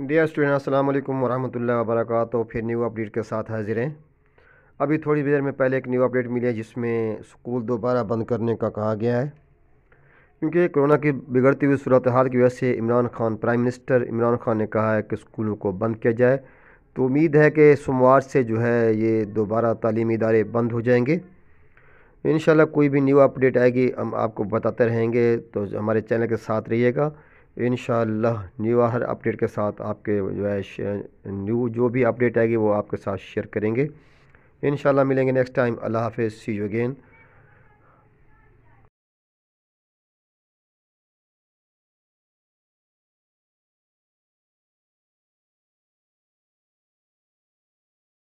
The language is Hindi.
डियर स्टूडेंट अस्सलाम वालेकुम वर्क फिर न्यू अपडेट के साथ हाजिर हैं अभी थोड़ी देर में पहले एक न्यू अपडेट मिली है जिसमें स्कूल दोबारा बंद करने का कहा गया है क्योंकि कोरोना की बिगड़ती हुई सूरत हाल की वजह से इमरान खान प्राइम मिनिस्टर इमरान खान ने कहा है कि स्कूलों को बंद किया जाए तो उम्मीद है कि सोमवार से जो है ये दोबारा तालीमी इदारे बंद हो जाएंगे इन कोई भी न्यू अपडेट आएगी हम आपको बताते रहेंगे तो हमारे चैनल के साथ रहिएगा इन हर अपडेट के साथ आपके जो है न्यू जो भी अपडेट आएगी वो आपके साथ शेयर करेंगे इन मिलेंगे नेक्स्ट टाइम अल्लाह हाफ़ सी यू अगेन